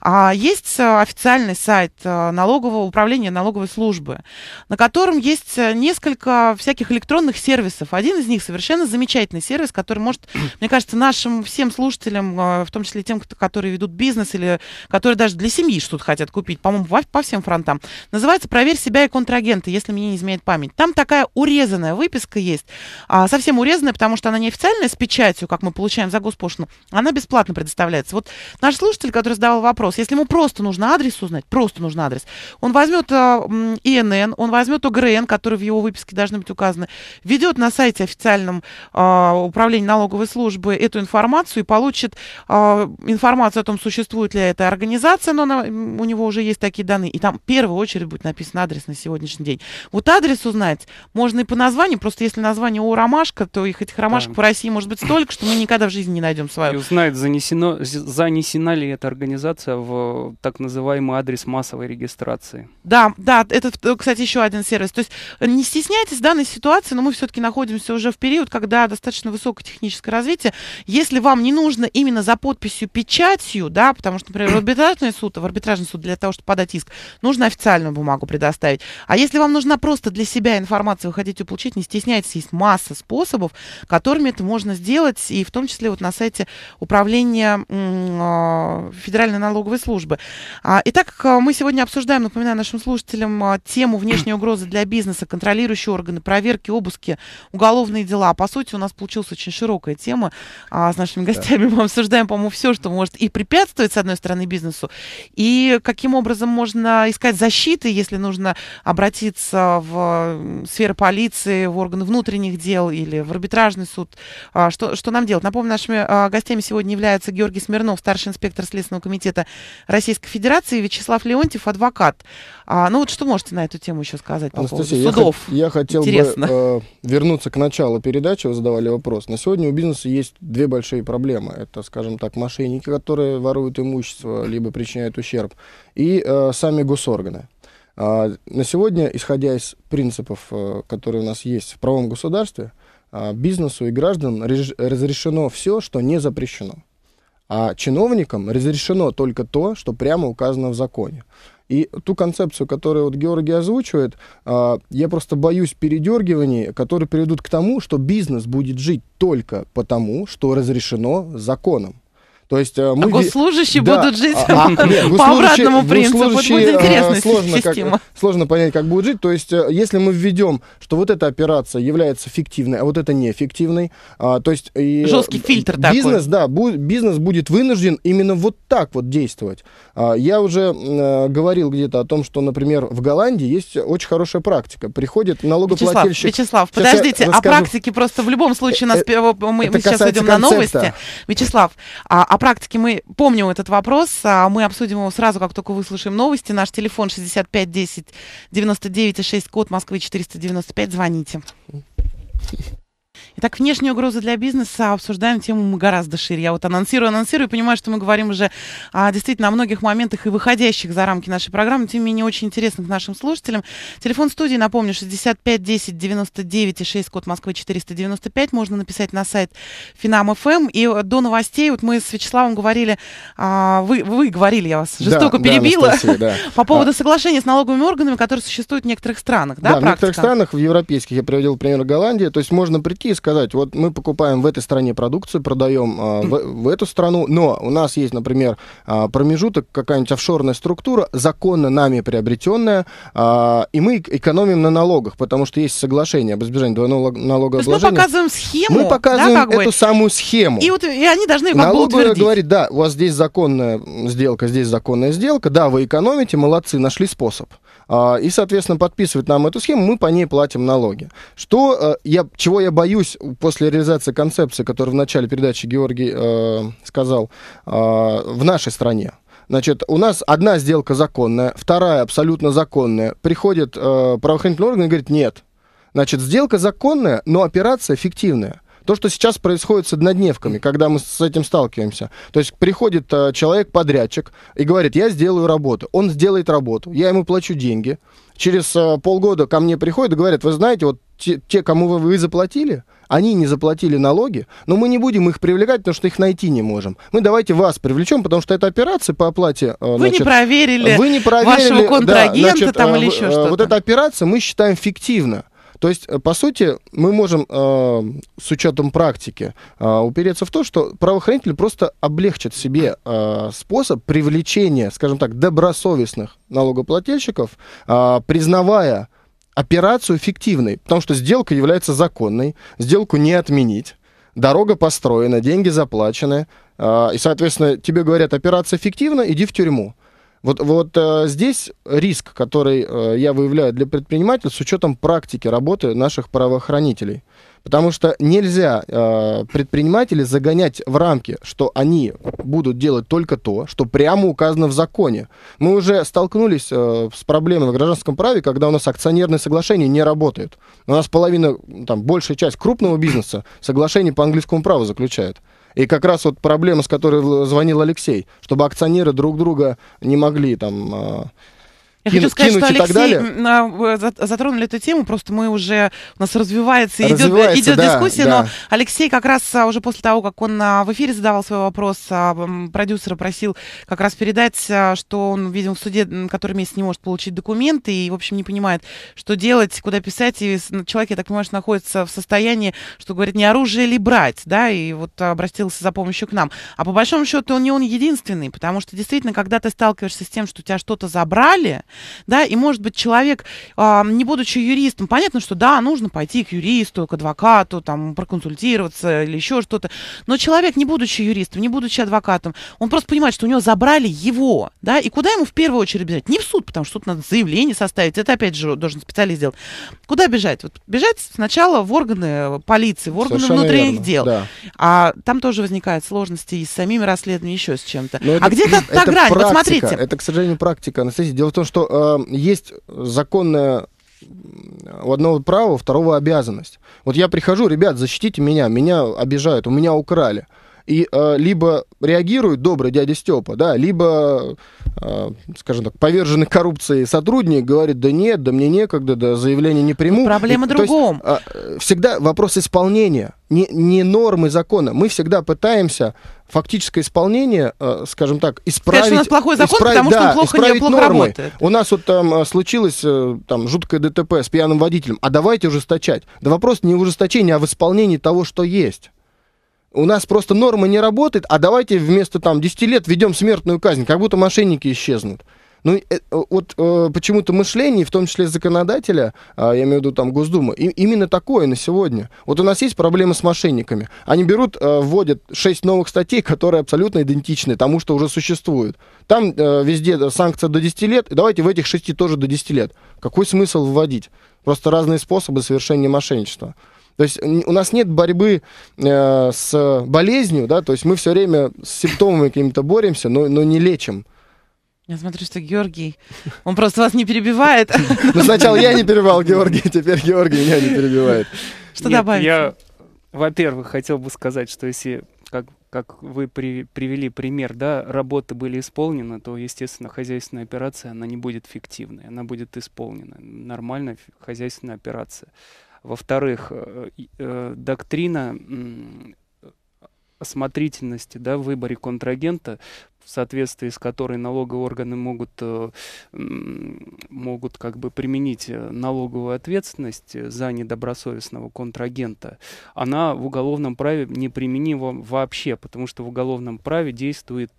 А, есть э, официальный сайт э, налогового управления налоговой службы, на котором есть э, несколько всяких электронных сервисов. Один из них совершенно замечательный сервис, который может, мне кажется, нашим всем слушателям, в том числе тем, которые ведут бизнес или которые даже для семьи что-то хотят купить, по-моему, по всем фронтам, называется «Проверь себя и контрагента», если мне не изменяет память. Там такая урезанная выписка есть, а, совсем урезанная, потому что она неофициальная, с печатью, как мы получаем за госпошлину, она бесплатно предоставляется получается. Вот наш слушатель, который задавал вопрос, если ему просто нужно адрес узнать, просто нужен адрес, он возьмет э, ИНН, он возьмет ОГРН, который в его выписке должны быть указаны, ведет на сайте официальном э, управления налоговой службы эту информацию и получит э, информацию о том, существует ли эта организация, но у него уже есть такие данные, и там в первую очередь будет написан адрес на сегодняшний день. Вот адрес узнать можно и по названию, просто если название у ромашка», то их этих ромашек да. по России может быть столько, что мы никогда в жизни не найдем свою. И узнают, занесено, занесена ли эта организация в так называемый адрес массовой регистрации. Да, да, это, э, кстати, еще один сервис. То есть э, не стесняйтесь данной ситуации, но мы все-таки находимся уже в период, когда достаточно высокое техническое развитие. Если вам не нужно именно за подписью печатью, да, потому что, например, в арбитражный суд, в арбитражный суд для того, чтобы подать иск, нужно официальную бумагу предоставить. А если вам нужна просто для себя информация, вы хотите получить, не стесняйтесь, есть масса способов, которыми это можно сделать, и в том числе вот на сайте управления а, Федеральной налоговой службы. А, итак, а, мы сегодня обсуждаем, напоминаю нашим слушателям, тему внешней угрозы для бизнеса, контролирующие органы, проверки, обыски, уголовные дела. По сути, у нас получилась очень широкая тема. С нашими гостями мы обсуждаем, по-моему, все, что может и препятствовать, с одной стороны, бизнесу, и каким образом можно искать защиты, если нужно обратиться в сферу полиции, в органы внутренних дел или в арбитражный суд. Что, что нам делать? Напомню, нашими гостями сегодня является Георгий Смирнов, старший инспектор Следственного комитета Российской Федерации, Вячеслав Леонтьев, адвокат. А, ну вот что можете на эту тему еще сказать по Анастасия, поводу судов? Я, я хотел Интересно. бы э, вернуться к началу передачи, вы задавали вопрос. На сегодня у бизнеса есть две большие проблемы. Это, скажем так, мошенники, которые воруют имущество, либо причиняют ущерб, и э, сами госорганы. А, на сегодня, исходя из принципов, э, которые у нас есть в правом государстве, а, бизнесу и гражданам разрешено все, что не запрещено. А чиновникам разрешено только то, что прямо указано в законе. И ту концепцию, которую вот Георгий озвучивает, а, я просто боюсь передергиваний, которые приведут к тому, что бизнес будет жить только потому, что разрешено законом. То есть э, мы... А госслужащие да, будут жить а, а, по обратному принципу. Это будет э, интересная сложно, Как, сложно понять, как будет жить. То есть э, если мы введем, что вот эта операция является фиктивной, а вот это неэффективной, а, то есть... И, Жесткий фильтр бизнес, такой. Да, бу- бизнес будет вынужден именно вот так вот действовать. А, я уже говорил где-то о том, что, например, в Голландии есть очень хорошая практика. Приходит налогоплательщик... Вячеслав, Вячеслав подождите, о а практике просто в любом случае нас... Это мы сейчас идем концепта. на новости. Вячеслав, а, а практике мы помним этот вопрос. А мы обсудим его сразу, как только выслушаем новости. Наш телефон 65 10 99 6, код Москвы 495. Звоните. Итак, внешние угрозы для бизнеса. Обсуждаем тему мы гораздо шире. Я вот анонсирую, анонсирую, понимаю, что мы говорим уже а, действительно о многих моментах и выходящих за рамки нашей программы, тем не менее очень интересных нашим слушателям. Телефон студии, напомню, 65 10 99 и 6, код Москвы 495. Можно написать на сайт Финам.ФМ. Эм. И до новостей, вот мы с Вячеславом говорили, а, вы, вы говорили, я вас жестоко да, перебила, да, да. по поводу а... соглашения с налоговыми органами, которые существуют в некоторых странах, да, Да, в некоторых странах, в европейских, я приводил пример Голландии, то есть можно прийти и сказать, сказать, вот мы покупаем в этой стране продукцию, продаем э, в, в эту страну, но у нас есть, например, э, промежуток, какая-нибудь офшорная структура, законно нами приобретенная, э, и мы экономим на налогах, потому что есть соглашение об избежании двойного налогообложения. То есть мы показываем схему, Мы показываем да, какой? эту самую схему. И, вот, и они должны вам Налоговая говорит, да, у вас здесь законная сделка, здесь законная сделка, да, вы экономите, молодцы, нашли способ. А, и, соответственно, подписывают нам эту схему, мы по ней платим налоги. Что э, я, чего я боюсь после реализации концепции, которую в начале передачи Георгий э, сказал, э, в нашей стране? Значит, у нас одна сделка законная, вторая абсолютно законная. Приходит э, правоохранительный орган и говорит, нет, Значит, сделка законная, но операция фиктивная. То, что сейчас происходит с однодневками, когда мы с этим сталкиваемся. То есть приходит э, человек-подрядчик и говорит, я сделаю работу. Он сделает работу, я ему плачу деньги. Через э, полгода ко мне приходит и говорит, вы знаете, вот те, те кому вы, вы заплатили, они не заплатили налоги, но мы не будем их привлекать, потому что их найти не можем. Мы давайте вас привлечем, потому что это операция по оплате. Э, вы значит, не проверили, вы не проверили вашего контрагента да, значит, там э, или еще э, что-то. Вот эта операция мы считаем фиктивно. То есть, э, по сути, мы можем э, с учетом практики э, упереться в то, что правоохранители просто облегчат себе э, способ привлечения, скажем так, добросовестных налогоплательщиков, признавая операцию фиктивной, потому что сделка является законной, сделку не отменить, дорога построена, деньги заплачены, и, соответственно, тебе говорят, операция фиктивна, иди в тюрьму. Вот, вот э, здесь риск, который э, я выявляю для предпринимателя с учетом практики работы наших правоохранителей. Потому что нельзя э, предпринимателей загонять в рамки, что они будут делать только то, что прямо указано в законе. Мы уже столкнулись э, с проблемой в гражданском праве, когда у нас акционерные соглашения не работают. У нас половина, там, большая часть крупного бизнеса соглашений по английскому праву заключает. И как раз вот проблема, с которой звонил Алексей, чтобы акционеры друг друга не могли там а, я кин, хочу сказать, что Алексей а, э, затронули эту тему, просто мы уже, у нас развивается, развивается идет, идет да, дискуссия, да. но Алексей как раз а, уже после того, как он а, в эфире задавал свой вопрос, продюсера просил как раз передать, что он, видимо, в суде, который месяц не может получить документы и, в общем, не понимает, что делать, куда писать, и человек, я так понимаю, что находится в состоянии, что говорит, не оружие ли брать, да, и вот обратился за помощью к нам. А по большому счету он не он единственный, потому что действительно, когда ты сталкиваешься с тем, что у тебя что-то забрали, да, и может быть человек, а, не будучи юристом, понятно, что да, нужно пойти к юристу, к адвокату, там, проконсультироваться или еще что-то, но человек, не будучи юристом, не будучи адвокатом, он просто понимает, что у него забрали его, да, и куда ему в первую очередь бежать? Не в суд, потому что тут надо заявление составить, это опять же должен специалист сделать. Куда бежать? Вот бежать сначала в органы э, полиции, в органы Совершенно внутренних верно. дел, да. а там тоже возникают сложности и с самими расследованиями, еще с чем-то. Но а это, где то та практика, Вот смотрите. Это, к сожалению, практика. Анастасия, дело в том, что что э, есть законная у одного права, у второго обязанность. Вот я прихожу, ребят, защитите меня, меня обижают, у меня украли и э, либо реагирует добрый дядя Степа, да, либо, э, скажем так, поверженный коррупцией сотрудник говорит, да нет, да мне некогда, да заявление не приму. проблема и, в другом. есть, а, э, всегда вопрос исполнения, не, не нормы закона. Мы всегда пытаемся фактическое исполнение, э, скажем так, исправить... Конечно, у нас плохой закон, исправить, потому да, что он плохо, не, плохо нормы. работает. У нас вот там э, случилось э, там, жуткое ДТП с пьяным водителем, а давайте ужесточать. Да вопрос не в ужесточении, а в исполнении того, что есть у нас просто норма не работает, а давайте вместо там 10 лет ведем смертную казнь, как будто мошенники исчезнут. Ну, э, э, вот э, почему-то мышление, в том числе законодателя, э, я имею в виду там Госдума, и, именно такое на сегодня. Вот у нас есть проблемы с мошенниками. Они берут, э, вводят шесть новых статей, которые абсолютно идентичны тому, что уже существует. Там э, везде санкция до 10 лет, и давайте в этих шести тоже до 10 лет. Какой смысл вводить? Просто разные способы совершения мошенничества. То есть у нас нет борьбы э, с болезнью, да, то есть мы все время с симптомами какими-то боремся, но, но не лечим. Я смотрю, что Георгий, он просто вас не перебивает. Ну, сначала я не перебивал Георгий, теперь Георгий меня не перебивает. Что Нет, добавить? Я, во-первых, хотел бы сказать, что если, как, как вы при, привели пример, да, работы были исполнены, то, естественно, хозяйственная операция, она не будет фиктивной, она будет исполнена. Нормальная хозяйственная операция. Во-вторых, э, э, доктрина осмотрительности да, в выборе контрагента, в соответствии с которой налоговые органы могут, э, могут как бы применить налоговую ответственность за недобросовестного контрагента, она в уголовном праве не применима вообще, потому что в уголовном праве действует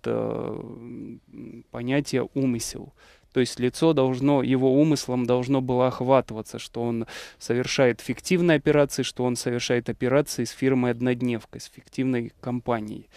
понятие «умысел». То есть лицо должно, его умыслом должно было охватываться, что он совершает фиктивные операции, что он совершает операции с фирмой однодневка, с фиктивной компанией.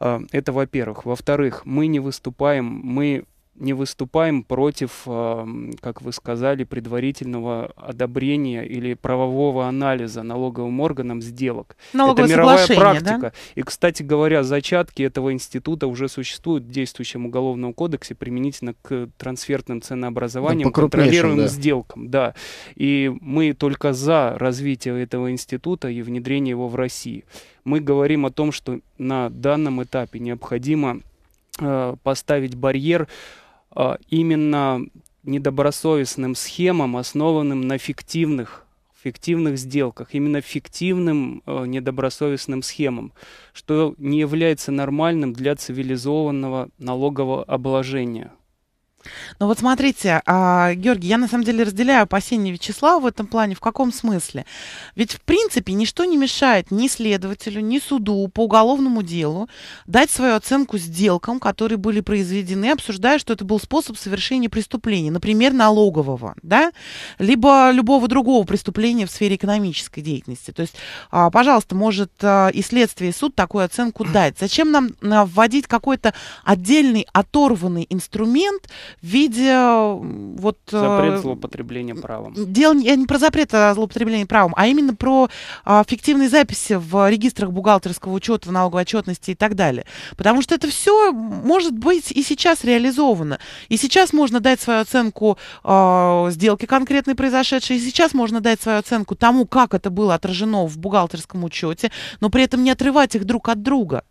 А, это во-первых. Во-вторых, мы не выступаем, мы не выступаем против, э, как вы сказали, предварительного одобрения или правового анализа налоговым органам сделок. Налоговое это мировая практика. Да? И, кстати говоря, зачатки этого института уже существуют в действующем уголовном кодексе применительно к трансфертным ценообразованиям, да, ну, контролируемым да. сделкам. Да. И мы только за развитие этого института и внедрение его в России. Мы говорим о том, что на данном этапе необходимо э, поставить барьер а, именно недобросовестным схемам, основанным на фиктивных фиктивных сделках, именно фиктивным э, недобросовестным схемам, что не является нормальным для цивилизованного налогового обложения. Ну вот смотрите, а, Георгий, я на самом деле разделяю опасения Вячеслава в этом плане. В каком смысле? Ведь в принципе ничто не мешает ни следователю, ни суду по уголовному делу дать свою оценку сделкам, которые были произведены, обсуждая, что это был способ совершения преступления, например, налогового, да, либо любого другого преступления в сфере экономической деятельности. То есть, а, пожалуйста, может а, и следствие, и суд такую оценку дать. Зачем нам вводить какой-то отдельный оторванный инструмент, в виде вот... Э, запрет злоупотребления правом. Дело я не про запрет о а злоупотреблении правом, а именно про а, фиктивные записи в регистрах бухгалтерского учета, в налоговой отчетности и так далее. Потому что это все может быть и сейчас реализовано. И сейчас можно дать свою оценку а, сделки конкретной произошедшей, и сейчас можно дать свою оценку тому, как это было отражено в бухгалтерском учете, но при этом не отрывать их друг от друга.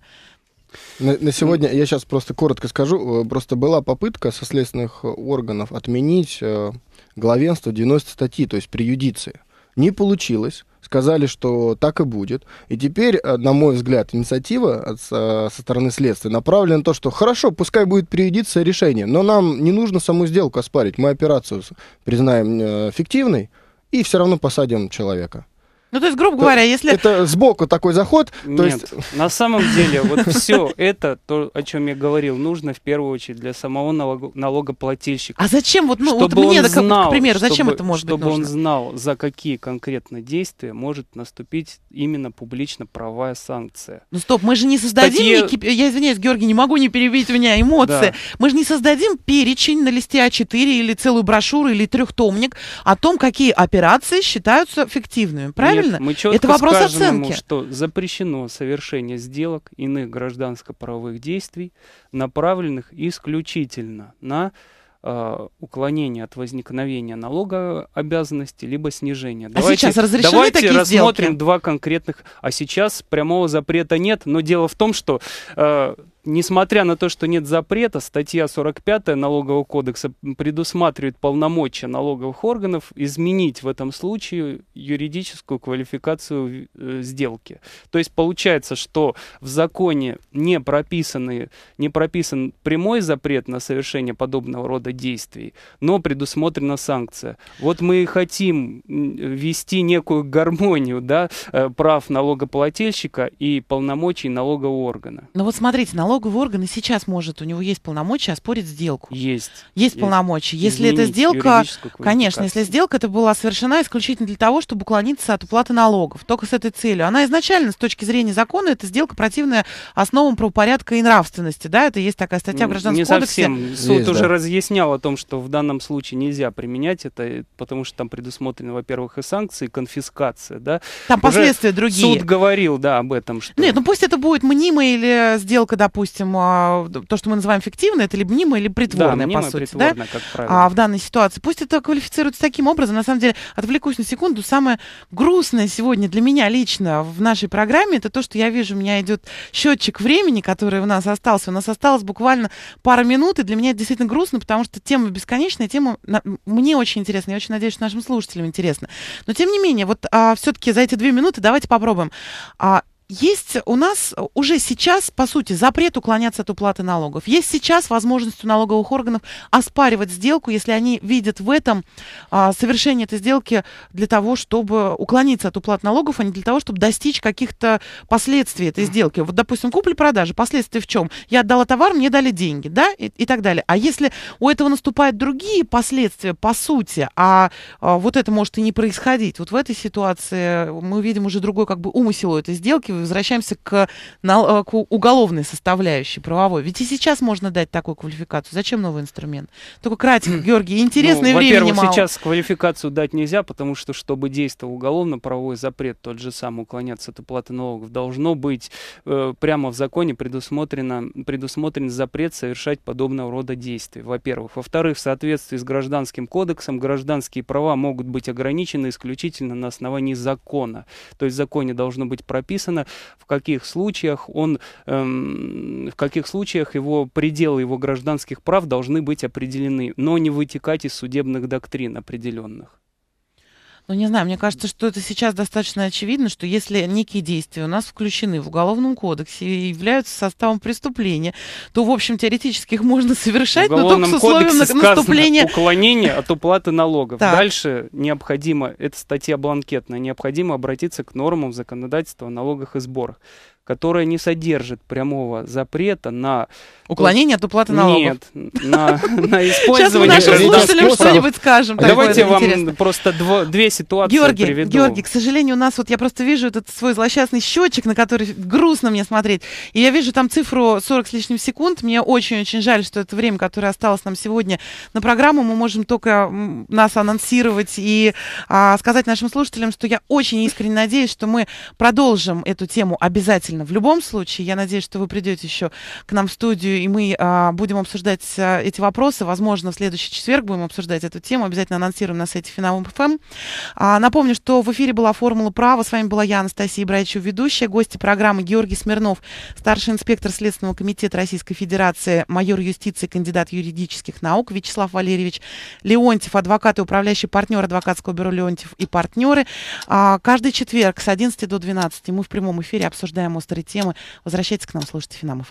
На, на ну. сегодня, я сейчас просто коротко скажу, э, просто была попытка со следственных органов отменить э, главенство 90 статьи, то есть при юдиции. Не получилось сказали, что так и будет. И теперь, э, на мой взгляд, инициатива от, э, со стороны следствия направлена на то, что хорошо, пускай будет приюдиться решение, но нам не нужно саму сделку оспарить. Мы операцию признаем фиктивной и все равно посадим человека. Ну, то есть, грубо то говоря, если... Это сбоку такой заход, то Нет, есть... на самом деле, вот все это, то, о чем я говорил, нужно в первую очередь для самого налогоплательщика. А зачем вот, ну, вот мне, он так, знал, к примеру, зачем чтобы, это может чтобы быть Чтобы он знал, за какие конкретно действия может наступить именно публично правовая санкция. Ну, стоп, мы же не создадим... Статье... Никип... Я извиняюсь, Георгий, не могу не перебить у меня эмоции. Да. Мы же не создадим перечень на листе А4 или целую брошюру, или трехтомник о том, какие операции считаются фиктивными, правильно? правильно? Нет, мы четко Это вопрос скажем оценки. Ему, что запрещено совершение сделок иных гражданско-правовых действий, направленных исключительно на э, уклонение от возникновения налогообязанности либо снижение. А давайте, сейчас разрешены давайте такие рассмотрим сделки? два конкретных. А сейчас прямого запрета нет, но дело в том, что э, Несмотря на то, что нет запрета, статья 45 Налогового кодекса предусматривает полномочия налоговых органов изменить в этом случае юридическую квалификацию э, сделки. То есть получается, что в законе не, прописаны, не прописан прямой запрет на совершение подобного рода действий, но предусмотрена санкция. Вот мы и хотим ввести некую гармонию да, э, прав налогоплательщика и полномочий налогового органа. Ну вот смотрите, налог налоговый орган и сейчас может, у него есть полномочия оспорить сделку. Есть. Есть, есть. полномочия. Если Изменить эта сделка, конечно, если сделка это была совершена исключительно для того, чтобы уклониться от уплаты налогов, только с этой целью. Она изначально с точки зрения закона эта сделка противная основам правопорядка и нравственности, да, это есть такая статья в гражданском не кодексе. Совсем. Суд есть, уже да. разъяснял о том, что в данном случае нельзя применять это, э, потому что там предусмотрены, во-первых, и санкции, и конфискация, да. Там уже последствия другие. Суд говорил, да, об этом. Что... Нет, ну пусть это будет мнимая или сделка, допустим допустим, а, то, что мы называем фиктивное, это либо мнимое, либо притворное, да, по сути. Притворное, да? как А в данной ситуации. Пусть это квалифицируется таким образом. На самом деле, отвлекусь на секунду. Самое грустное сегодня для меня лично в нашей программе, это то, что я вижу, у меня идет счетчик времени, который у нас остался. У нас осталось буквально пара минут, и для меня это действительно грустно, потому что тема бесконечная, тема на... мне очень интересна. Я очень надеюсь, что нашим слушателям интересно. Но, тем не менее, вот а, все-таки за эти две минуты давайте попробуем. А, есть у нас э, уже сейчас, по сути, запрет уклоняться от уплаты налогов. Есть сейчас возможность у налоговых органов оспаривать сделку, если они видят в этом а, совершение этой сделки для того, чтобы уклониться от уплаты налогов, а не для того, чтобы достичь каких-то последствий этой сделки. Вот, допустим, купли-продажи. Последствия в чем? Я отдала товар, мне дали деньги, да, и, и так далее. А если у этого наступают другие последствия, по сути, а, а вот это может и не происходить, вот в этой ситуации мы видим уже другой как бы умысел у этой сделки, возвращаемся к, на, э, к уголовной составляющей правовой. Ведь и сейчас можно дать такую квалификацию. Зачем новый инструмент? Только кратенько, Георгий, ну, интересное ну, время Во-первых, сейчас квалификацию дать нельзя, потому что, чтобы действовал уголовно-правовой запрет, тот же самый уклоняться от уплаты налогов, должно быть э, прямо в законе предусмотрено, предусмотрен запрет совершать подобного рода действия. во-первых. Во-вторых, в соответствии с Гражданским кодексом, гражданские права могут быть ограничены исключительно на основании закона. То есть в законе должно быть прописано, в каких случаях он, эм, в каких случаях его пределы его гражданских прав должны быть определены, но не вытекать из судебных доктрин определенных. Ну, не знаю, мне кажется, что это сейчас достаточно очевидно, что если некие действия у нас включены в Уголовном кодексе и являются составом преступления, то, в общем, теоретически их можно совершать, в но только с условием наступления... уклонение от уплаты налогов. Так. Дальше необходимо, это статья бланкетная, необходимо обратиться к нормам законодательства о налогах и сборах которая не содержит прямого запрета на... Э, Уклонение от уплаты налогов. Нет, на, на использование... Сейчас мы нашим слушателям что-нибудь скажем. Давайте вам просто две ситуации Георгий, приведу. Георгий, к сожалению, у нас вот я просто вижу этот свой злосчастный счетчик, на который грустно мне смотреть. И я вижу там цифру 40 с лишним секунд. Мне очень-очень жаль, что это время, которое осталось нам сегодня на программу, мы можем только нас анонсировать и а, сказать нашим слушателям, что я очень искренне надеюсь, что мы продолжим эту тему обязательно обязательно. В любом случае, я надеюсь, что вы придете еще к нам в студию, и мы а, будем обсуждать а, эти вопросы. Возможно, в следующий четверг будем обсуждать эту тему. Обязательно анонсируем на сайте Финал МФМ. А, напомню, что в эфире была «Формула права». С вами была я, Анастасия Брайчу, ведущая. Гости программы Георгий Смирнов, старший инспектор Следственного комитета Российской Федерации, майор юстиции, кандидат юридических наук, Вячеслав Валерьевич Леонтьев, адвокат и управляющий партнер адвокатского бюро Леонтьев и партнеры. А, каждый четверг с 11 до 12 мы в прямом эфире обсуждаем острые темы. Возвращайтесь к нам, слушайте Финам